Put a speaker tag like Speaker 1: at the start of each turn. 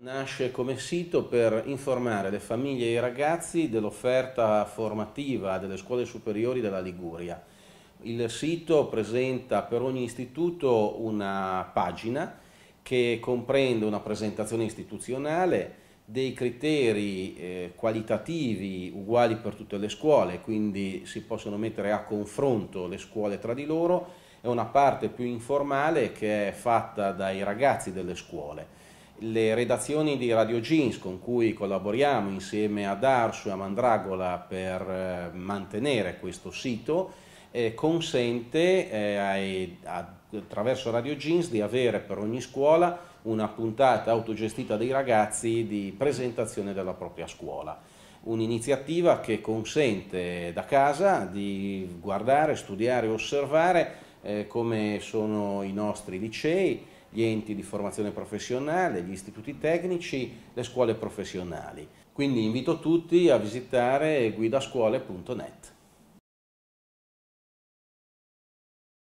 Speaker 1: Nasce come sito per informare le famiglie e i ragazzi dell'offerta formativa delle scuole superiori della Liguria. Il sito presenta per ogni istituto una pagina che comprende una presentazione istituzionale, dei criteri eh, qualitativi uguali per tutte le scuole, quindi si possono mettere a confronto le scuole tra di loro e una parte più informale che è fatta dai ragazzi delle scuole. Le redazioni di Radio Jeans con cui collaboriamo insieme ad Arsu e a Mandragola per eh, mantenere questo sito eh, consente eh, ai, a, attraverso Radio Jeans di avere per ogni scuola una puntata autogestita dei ragazzi di presentazione della propria scuola. Un'iniziativa che consente da casa di guardare, studiare, e osservare eh, come sono i nostri licei, gli enti di formazione professionale, gli istituti tecnici, le scuole professionali. Quindi invito tutti a visitare guidascuole.net.